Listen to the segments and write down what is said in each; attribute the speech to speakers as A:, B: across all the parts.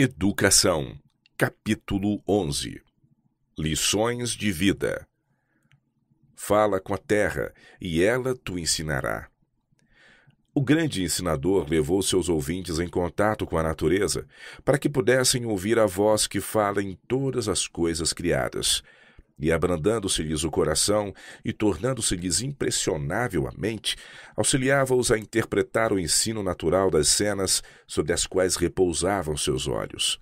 A: Educação, capítulo 11 Lições de vida. Fala com a terra, e ela tu ensinará. O grande ensinador levou seus ouvintes em contato com a natureza para que pudessem ouvir a voz que fala em todas as coisas criadas e abrandando-se-lhes o coração e tornando-se-lhes impressionável a mente, auxiliava-os a interpretar o ensino natural das cenas sobre as quais repousavam seus olhos.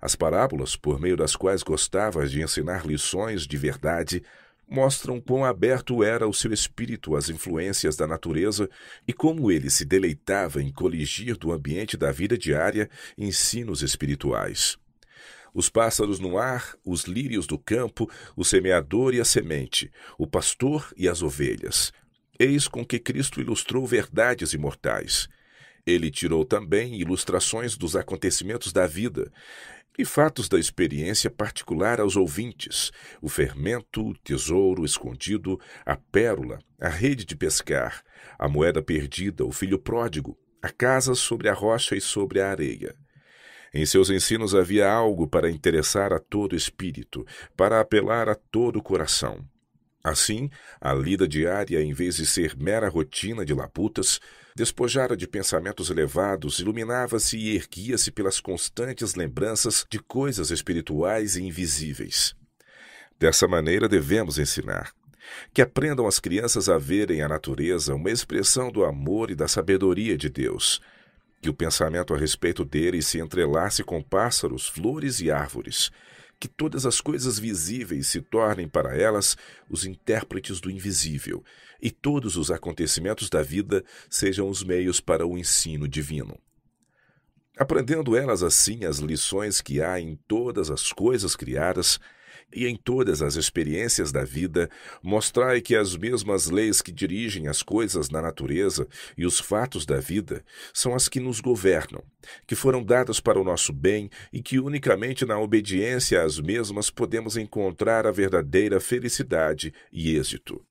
A: As parábolas, por meio das quais gostava de ensinar lições de verdade, mostram quão aberto era o seu espírito às influências da natureza e como ele se deleitava em coligir do ambiente da vida diária ensinos espirituais os pássaros no ar, os lírios do campo, o semeador e a semente, o pastor e as ovelhas. Eis com que Cristo ilustrou verdades imortais. Ele tirou também ilustrações dos acontecimentos da vida e fatos da experiência particular aos ouvintes: o fermento, o tesouro escondido, a pérola, a rede de pescar, a moeda perdida, o filho pródigo, a casa sobre a rocha e sobre a areia. Em seus ensinos havia algo para interessar a todo espírito, para apelar a todo coração. Assim, a lida diária, em vez de ser mera rotina de labutas, despojara de pensamentos elevados, iluminava-se e erguia-se pelas constantes lembranças de coisas espirituais e invisíveis. Dessa maneira devemos ensinar. Que aprendam as crianças a verem a natureza uma expressão do amor e da sabedoria de Deus, que o pensamento a respeito dele se entrelace com pássaros, flores e árvores, que todas as coisas visíveis se tornem para elas os intérpretes do invisível, e todos os acontecimentos da vida sejam os meios para o ensino divino. Aprendendo elas assim as lições que há em todas as coisas criadas, e em todas as experiências da vida, mostrai que as mesmas leis que dirigem as coisas na natureza e os fatos da vida são as que nos governam, que foram dadas para o nosso bem e que unicamente na obediência às mesmas podemos encontrar a verdadeira felicidade e êxito.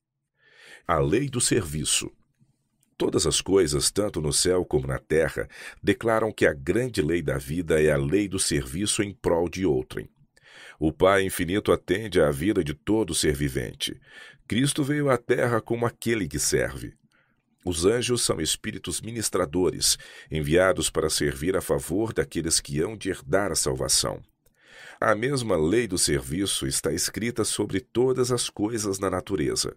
A: A lei do serviço. Todas as coisas, tanto no céu como na terra, declaram que a grande lei da vida é a lei do serviço em prol de outrem. O Pai infinito atende à vida de todo ser vivente. Cristo veio à Terra como aquele que serve. Os anjos são espíritos ministradores, enviados para servir a favor daqueles que hão de herdar a salvação. A mesma lei do serviço está escrita sobre todas as coisas na natureza.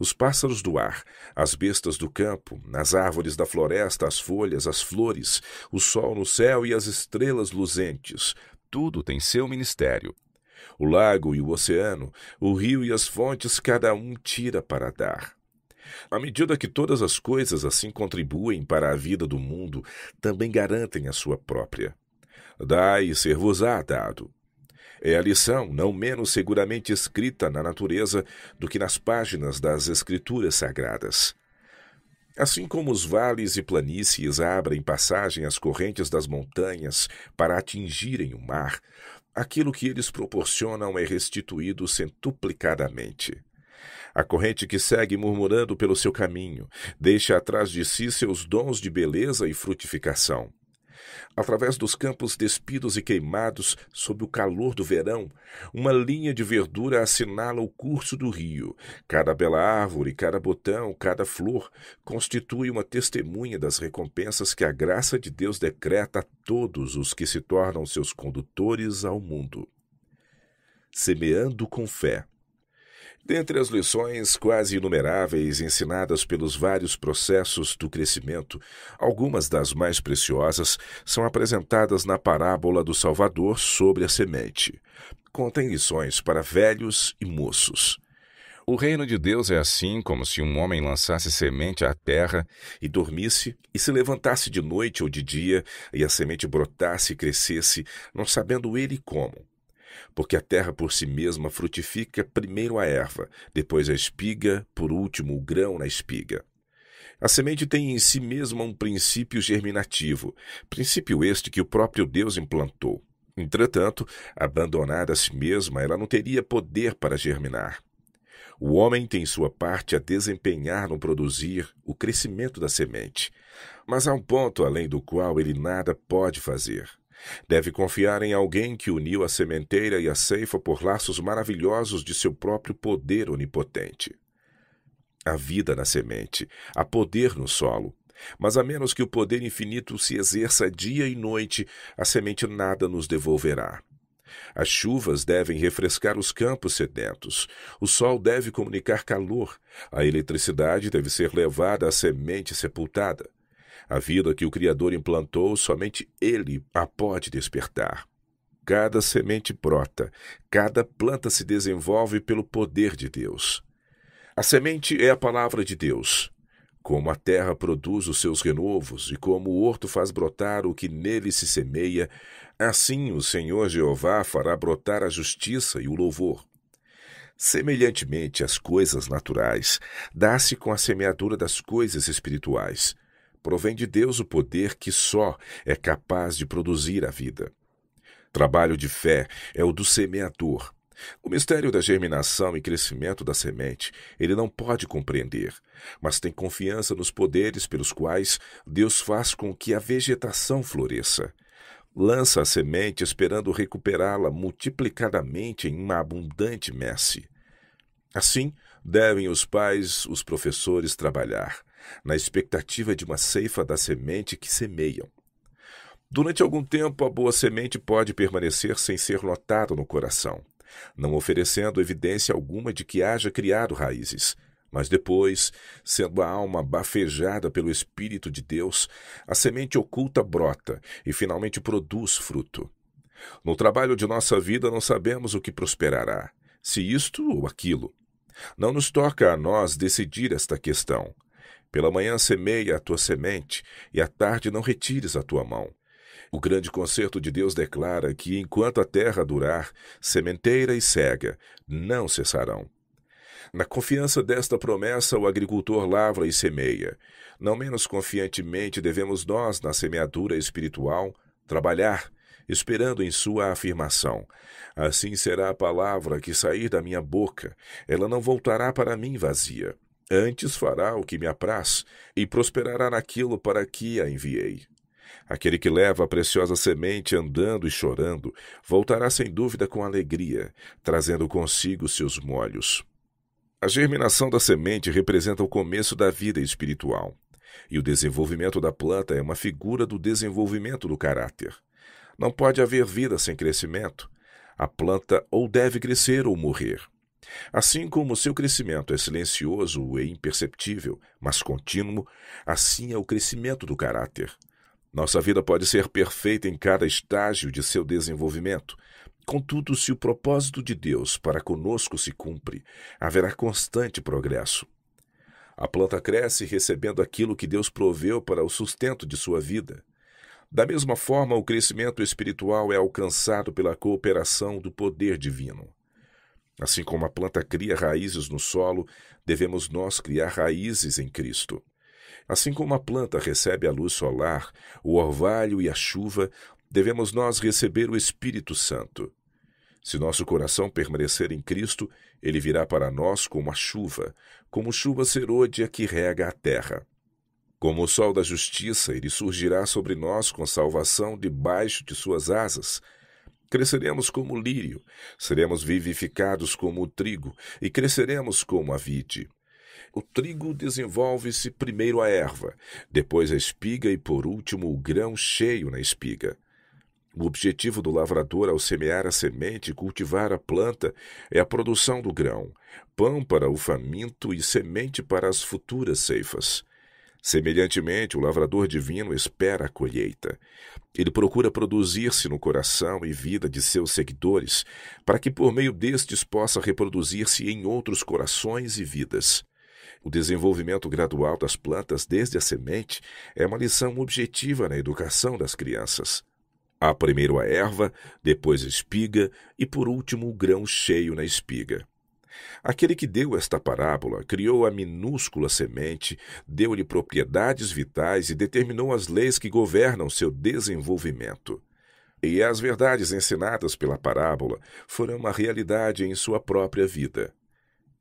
A: Os pássaros do ar, as bestas do campo, as árvores da floresta, as folhas, as flores, o sol no céu e as estrelas luzentes, tudo tem seu ministério. O lago e o oceano, o rio e as fontes, cada um tira para dar. À medida que todas as coisas assim contribuem para a vida do mundo, também garantem a sua própria. Dai e ser-vos-á dado. É a lição, não menos seguramente escrita na natureza do que nas páginas das Escrituras Sagradas. Assim como os vales e planícies abrem passagem às correntes das montanhas para atingirem o mar, aquilo que eles proporcionam é restituído centuplicadamente. A corrente que segue murmurando pelo seu caminho deixa atrás de si seus dons de beleza e frutificação através dos campos despidos e queimados sob o calor do verão, uma linha de verdura assinala o curso do rio. Cada bela árvore, cada botão, cada flor constitui uma testemunha das recompensas que a graça de Deus decreta a todos os que se tornam seus condutores ao mundo. Semeando com fé. Dentre as lições quase inumeráveis ensinadas pelos vários processos do crescimento, algumas das mais preciosas são apresentadas na parábola do Salvador sobre a semente. Contém lições para velhos e moços. O reino de Deus é assim como se um homem lançasse semente à terra e dormisse, e se levantasse de noite ou de dia, e a semente brotasse e crescesse, não sabendo ele como. Porque a terra por si mesma frutifica primeiro a erva, depois a espiga, por último o grão na espiga. A semente tem em si mesma um princípio germinativo, princípio este que o próprio Deus implantou. Entretanto, abandonada a si mesma, ela não teria poder para germinar. O homem tem sua parte a desempenhar no produzir o crescimento da semente, mas há um ponto além do qual ele nada pode fazer. Deve confiar em alguém que uniu a sementeira e a ceifa por laços maravilhosos de seu próprio poder onipotente. Há vida na semente, há poder no solo, mas a menos que o poder infinito se exerça dia e noite, a semente nada nos devolverá. As chuvas devem refrescar os campos sedentos, o sol deve comunicar calor, a eletricidade deve ser levada à semente sepultada. A vida que o Criador implantou, somente Ele a pode despertar. Cada semente brota, cada planta se desenvolve pelo poder de Deus. A semente é a palavra de Deus. Como a terra produz os seus renovos e como o horto faz brotar o que nele se semeia, assim o Senhor Jeová fará brotar a justiça e o louvor. Semelhantemente às coisas naturais, dá-se com a semeadura das coisas espirituais provém de Deus o poder que só é capaz de produzir a vida. Trabalho de fé é o do semeador. O mistério da germinação e crescimento da semente ele não pode compreender, mas tem confiança nos poderes pelos quais Deus faz com que a vegetação floresça. Lança a semente esperando recuperá-la multiplicadamente em uma abundante messe. Assim, devem os pais, os professores trabalhar na expectativa de uma ceifa da semente que semeiam. Durante algum tempo, a boa semente pode permanecer sem ser notada no coração, não oferecendo evidência alguma de que haja criado raízes. Mas depois, sendo a alma bafejada pelo Espírito de Deus, a semente oculta brota e finalmente produz fruto. No trabalho de nossa vida não sabemos o que prosperará, se isto ou aquilo. Não nos toca a nós decidir esta questão, pela manhã semeia a tua semente, e à tarde não retires a tua mão. O grande concerto de Deus declara que, enquanto a terra durar, sementeira e cega não cessarão. Na confiança desta promessa, o agricultor lavra e semeia. Não menos confiantemente devemos nós, na semeadura espiritual, trabalhar, esperando em sua afirmação. Assim será a palavra que sair da minha boca, ela não voltará para mim vazia, Antes fará o que me apraz, e prosperará naquilo para que a enviei. Aquele que leva a preciosa semente andando e chorando, voltará sem dúvida com alegria, trazendo consigo seus molhos. A germinação da semente representa o começo da vida espiritual, e o desenvolvimento da planta é uma figura do desenvolvimento do caráter. Não pode haver vida sem crescimento. A planta ou deve crescer ou morrer. Assim como seu crescimento é silencioso e imperceptível, mas contínuo, assim é o crescimento do caráter. Nossa vida pode ser perfeita em cada estágio de seu desenvolvimento. Contudo, se o propósito de Deus para conosco se cumpre, haverá constante progresso. A planta cresce recebendo aquilo que Deus proveu para o sustento de sua vida. Da mesma forma, o crescimento espiritual é alcançado pela cooperação do poder divino. Assim como a planta cria raízes no solo, devemos nós criar raízes em Cristo. Assim como a planta recebe a luz solar, o orvalho e a chuva, devemos nós receber o Espírito Santo. Se nosso coração permanecer em Cristo, ele virá para nós como a chuva, como chuva serôdia que rega a terra. Como o sol da justiça, ele surgirá sobre nós com salvação debaixo de suas asas. Cresceremos como o lírio, seremos vivificados como o trigo e cresceremos como a vide. O trigo desenvolve-se primeiro a erva, depois a espiga e, por último, o grão cheio na espiga. O objetivo do lavrador ao semear a semente e cultivar a planta é a produção do grão, pão para o faminto e semente para as futuras ceifas. Semelhantemente, o lavrador divino espera a colheita. Ele procura produzir-se no coração e vida de seus seguidores, para que por meio destes possa reproduzir-se em outros corações e vidas. O desenvolvimento gradual das plantas desde a semente é uma lição objetiva na educação das crianças. Há primeiro a erva, depois a espiga e, por último, o grão cheio na espiga. Aquele que deu esta parábola criou a minúscula semente, deu-lhe propriedades vitais e determinou as leis que governam seu desenvolvimento. E as verdades ensinadas pela parábola foram uma realidade em sua própria vida.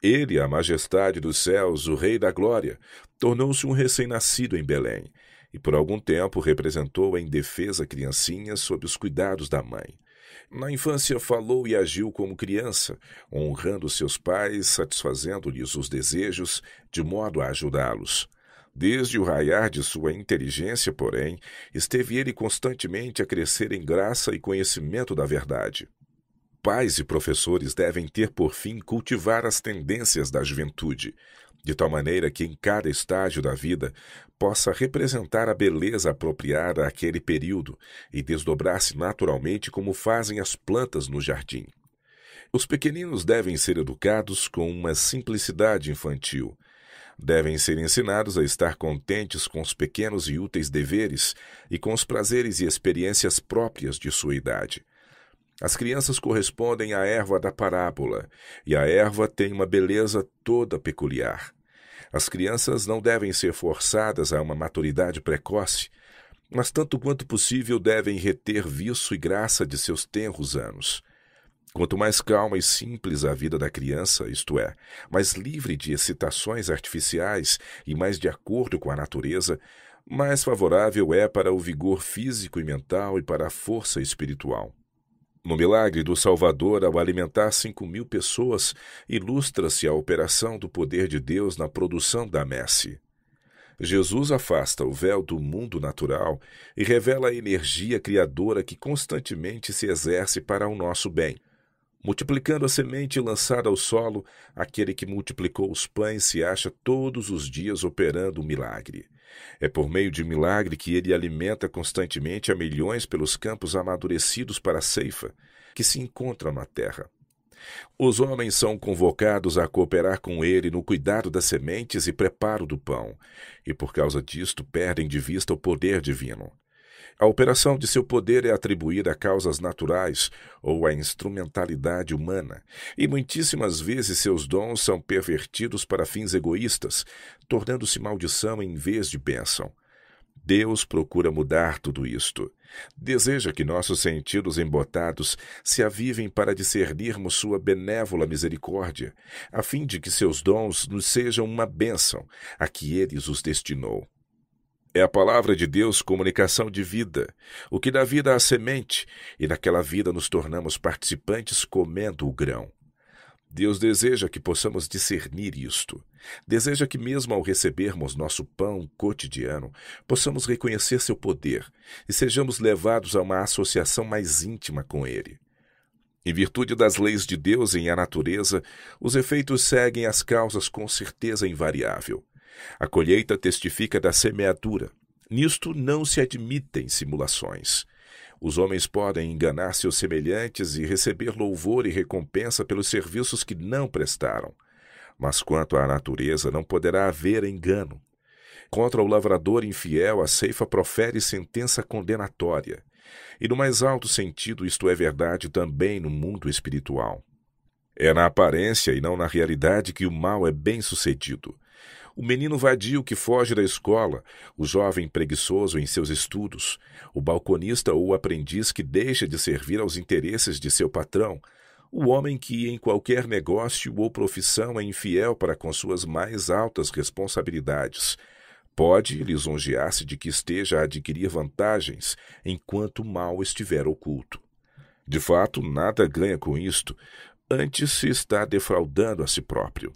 A: Ele, a majestade dos céus, o Rei da Glória, tornou-se um recém-nascido em Belém e por algum tempo representou a indefesa criancinha sob os cuidados da mãe. Na infância, falou e agiu como criança, honrando seus pais, satisfazendo-lhes os desejos, de modo a ajudá-los. Desde o raiar de sua inteligência, porém, esteve ele constantemente a crescer em graça e conhecimento da verdade. Pais e professores devem ter por fim cultivar as tendências da juventude, de tal maneira que em cada estágio da vida possa representar a beleza apropriada àquele período e desdobrar-se naturalmente como fazem as plantas no jardim. Os pequeninos devem ser educados com uma simplicidade infantil. Devem ser ensinados a estar contentes com os pequenos e úteis deveres e com os prazeres e experiências próprias de sua idade. As crianças correspondem à erva da parábola, e a erva tem uma beleza toda peculiar. As crianças não devem ser forçadas a uma maturidade precoce, mas tanto quanto possível devem reter viço e graça de seus tenros anos. Quanto mais calma e simples a vida da criança, isto é, mais livre de excitações artificiais e mais de acordo com a natureza, mais favorável é para o vigor físico e mental e para a força espiritual. No milagre do Salvador, ao alimentar cinco mil pessoas, ilustra-se a operação do poder de Deus na produção da messe. Jesus afasta o véu do mundo natural e revela a energia criadora que constantemente se exerce para o nosso bem. Multiplicando a semente lançada ao solo, aquele que multiplicou os pães se acha todos os dias operando o um milagre. É por meio de milagre que ele alimenta constantemente a milhões pelos campos amadurecidos para a ceifa, que se encontram na terra. Os homens são convocados a cooperar com ele no cuidado das sementes e preparo do pão, e por causa disto perdem de vista o poder divino. A operação de seu poder é atribuída a causas naturais ou à instrumentalidade humana, e muitíssimas vezes seus dons são pervertidos para fins egoístas, tornando-se maldição em vez de bênção. Deus procura mudar tudo isto. Deseja que nossos sentidos embotados se avivem para discernirmos sua benévola misericórdia, a fim de que seus dons nos sejam uma bênção a que eles os destinou. É a palavra de Deus comunicação de vida, o que dá vida à semente, e naquela vida nos tornamos participantes comendo o grão. Deus deseja que possamos discernir isto. Deseja que, mesmo ao recebermos nosso pão cotidiano, possamos reconhecer seu poder e sejamos levados a uma associação mais íntima com ele. Em virtude das leis de Deus em a natureza, os efeitos seguem as causas com certeza invariável. A colheita testifica da semeadura. Nisto não se admitem simulações. Os homens podem enganar seus semelhantes e receber louvor e recompensa pelos serviços que não prestaram. Mas quanto à natureza, não poderá haver engano. Contra o lavrador infiel, a ceifa profere sentença condenatória. E no mais alto sentido, isto é verdade também no mundo espiritual. É na aparência e não na realidade que o mal é bem sucedido o menino vadio que foge da escola, o jovem preguiçoso em seus estudos, o balconista ou o aprendiz que deixa de servir aos interesses de seu patrão, o homem que em qualquer negócio ou profissão é infiel para com suas mais altas responsabilidades, pode lisonjear-se de que esteja a adquirir vantagens enquanto o mal estiver oculto. De fato, nada ganha com isto, antes se está defraudando a si próprio.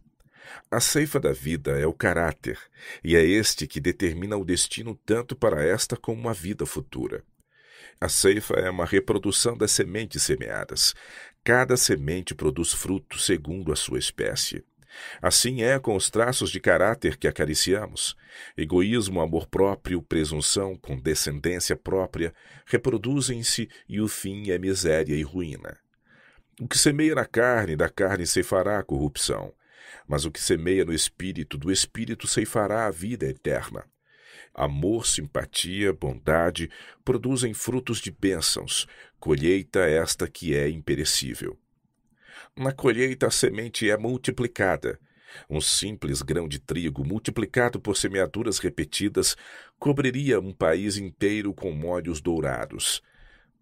A: A ceifa da vida é o caráter, e é este que determina o destino tanto para esta como a vida futura. A ceifa é uma reprodução das sementes semeadas. Cada semente produz fruto segundo a sua espécie. Assim é com os traços de caráter que acariciamos. Egoísmo, amor próprio, presunção, condescendência própria reproduzem-se e o fim é miséria e ruína. O que semeia na carne, da carne ceifará a corrupção. Mas o que semeia no espírito, do espírito ceifará a vida eterna. Amor, simpatia, bondade produzem frutos de bênçãos, colheita esta que é imperecível. Na colheita a semente é multiplicada. Um simples grão de trigo multiplicado por semeaduras repetidas cobriria um país inteiro com molhos dourados.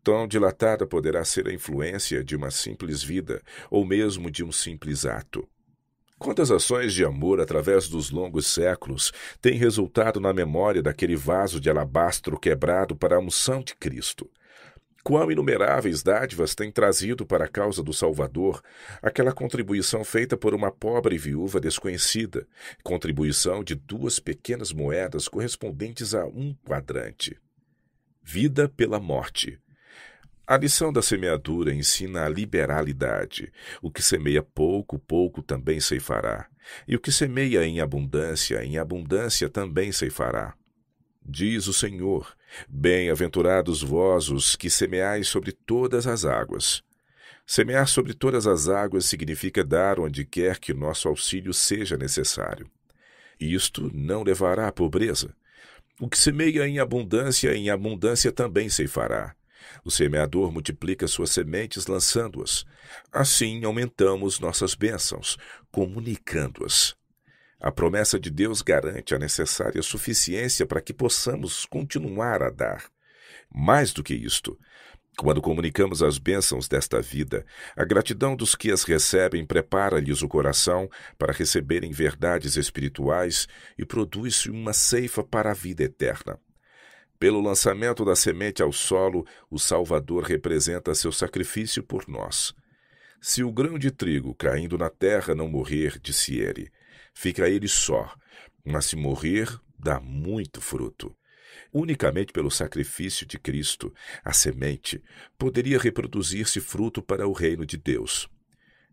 A: Tão dilatada poderá ser a influência de uma simples vida, ou mesmo de um simples ato. Quantas ações de amor através dos longos séculos têm resultado na memória daquele vaso de alabastro quebrado para a unção de Cristo? Quão inumeráveis dádivas tem trazido para a causa do Salvador aquela contribuição feita por uma pobre viúva desconhecida, contribuição de duas pequenas moedas correspondentes a um quadrante. Vida pela morte, a lição da semeadura ensina a liberalidade. O que semeia pouco, pouco também ceifará. E o que semeia em abundância, em abundância também ceifará. Diz o Senhor: Bem-aventurados vós os que semeais sobre todas as águas. Semear sobre todas as águas significa dar onde quer que nosso auxílio seja necessário. Isto não levará à pobreza. O que semeia em abundância, em abundância também ceifará. O semeador multiplica suas sementes lançando-as. Assim aumentamos nossas bênçãos, comunicando-as. A promessa de Deus garante a necessária suficiência para que possamos continuar a dar. Mais do que isto, quando comunicamos as bênçãos desta vida, a gratidão dos que as recebem prepara-lhes o coração para receberem verdades espirituais e produz-se uma ceifa para a vida eterna. Pelo lançamento da semente ao solo, o Salvador representa seu sacrifício por nós. Se o grão de trigo caindo na terra não morrer, disse ele, fica ele só, mas se morrer, dá muito fruto. Unicamente pelo sacrifício de Cristo, a semente poderia reproduzir-se fruto para o reino de Deus.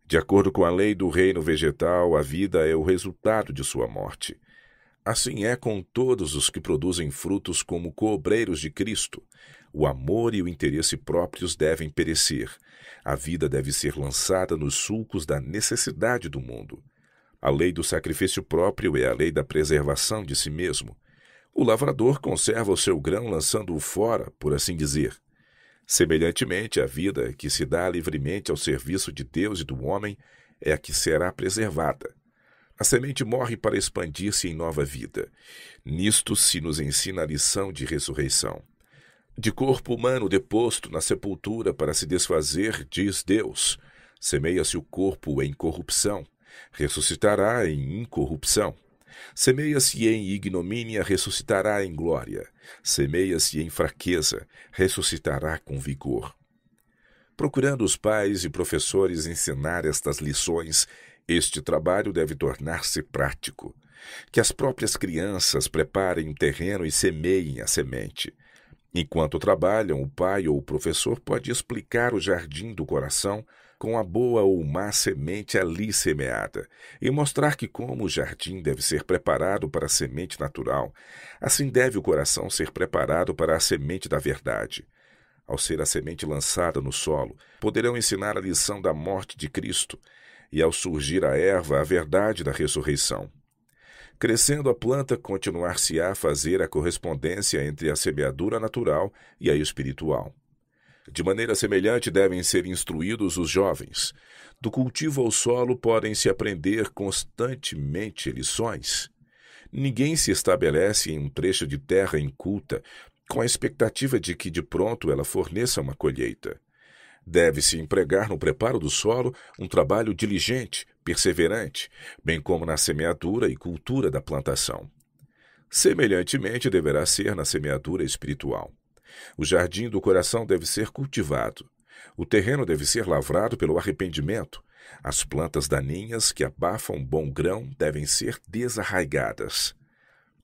A: De acordo com a lei do reino vegetal, a vida é o resultado de sua morte. Assim é com todos os que produzem frutos como cobreiros de Cristo. O amor e o interesse próprios devem perecer. A vida deve ser lançada nos sulcos da necessidade do mundo. A lei do sacrifício próprio é a lei da preservação de si mesmo. O lavrador conserva o seu grão lançando-o fora, por assim dizer. Semelhantemente, a vida que se dá livremente ao serviço de Deus e do homem é a que será preservada. A semente morre para expandir-se em nova vida. Nisto se nos ensina a lição de ressurreição. De corpo humano deposto na sepultura para se desfazer, diz Deus, semeia-se o corpo em corrupção, ressuscitará em incorrupção. Semeia-se em ignomínia, ressuscitará em glória. Semeia-se em fraqueza, ressuscitará com vigor. Procurando os pais e professores ensinar estas lições, este trabalho deve tornar-se prático. Que as próprias crianças preparem o um terreno e semeiem a semente. Enquanto trabalham, o pai ou o professor pode explicar o jardim do coração com a boa ou má semente ali semeada e mostrar que como o jardim deve ser preparado para a semente natural, assim deve o coração ser preparado para a semente da verdade. Ao ser a semente lançada no solo, poderão ensinar a lição da morte de Cristo, e ao surgir a erva a verdade da ressurreição. Crescendo a planta, continuar-se-á a fazer a correspondência entre a semeadura natural e a espiritual. De maneira semelhante devem ser instruídos os jovens. Do cultivo ao solo podem se aprender constantemente lições. Ninguém se estabelece em um trecho de terra inculta com a expectativa de que de pronto ela forneça uma colheita. Deve-se empregar no preparo do solo um trabalho diligente, perseverante, bem como na semeadura e cultura da plantação. Semelhantemente deverá ser na semeadura espiritual. O jardim do coração deve ser cultivado. O terreno deve ser lavrado pelo arrependimento. As plantas daninhas que abafam bom grão devem ser desarraigadas.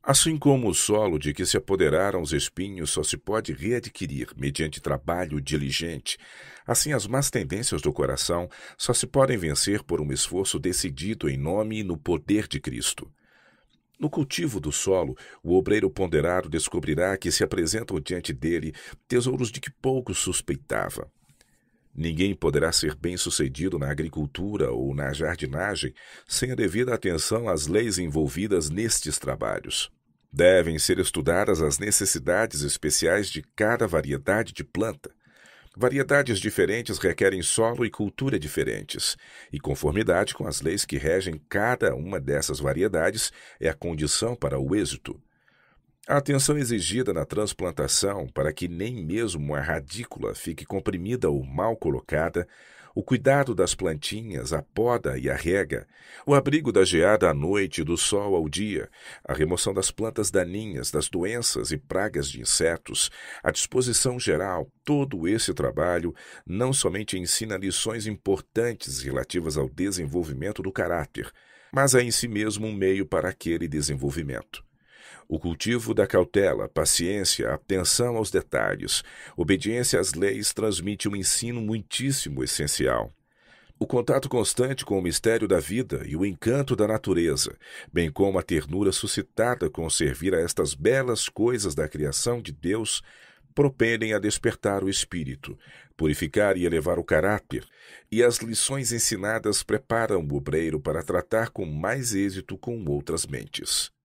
A: Assim como o solo de que se apoderaram os espinhos só se pode readquirir mediante trabalho diligente, assim as más tendências do coração só se podem vencer por um esforço decidido em nome e no poder de Cristo. No cultivo do solo, o obreiro ponderado descobrirá que se apresentam diante dele tesouros de que pouco suspeitava. Ninguém poderá ser bem-sucedido na agricultura ou na jardinagem sem a devida atenção às leis envolvidas nestes trabalhos. Devem ser estudadas as necessidades especiais de cada variedade de planta. Variedades diferentes requerem solo e cultura diferentes, e conformidade com as leis que regem cada uma dessas variedades é a condição para o êxito. A atenção exigida na transplantação para que nem mesmo a radícula fique comprimida ou mal colocada o cuidado das plantinhas, a poda e a rega, o abrigo da geada à noite e do sol ao dia, a remoção das plantas daninhas, das doenças e pragas de insetos, a disposição geral, todo esse trabalho não somente ensina lições importantes relativas ao desenvolvimento do caráter, mas é em si mesmo um meio para aquele desenvolvimento o cultivo da cautela, paciência, atenção aos detalhes, obediência às leis transmite um ensino muitíssimo essencial. O contato constante com o mistério da vida e o encanto da natureza, bem como a ternura suscitada com servir a estas belas coisas da criação de Deus, propendem a despertar o espírito, purificar e elevar o caráter, e as lições ensinadas preparam o obreiro para tratar com mais êxito com outras mentes.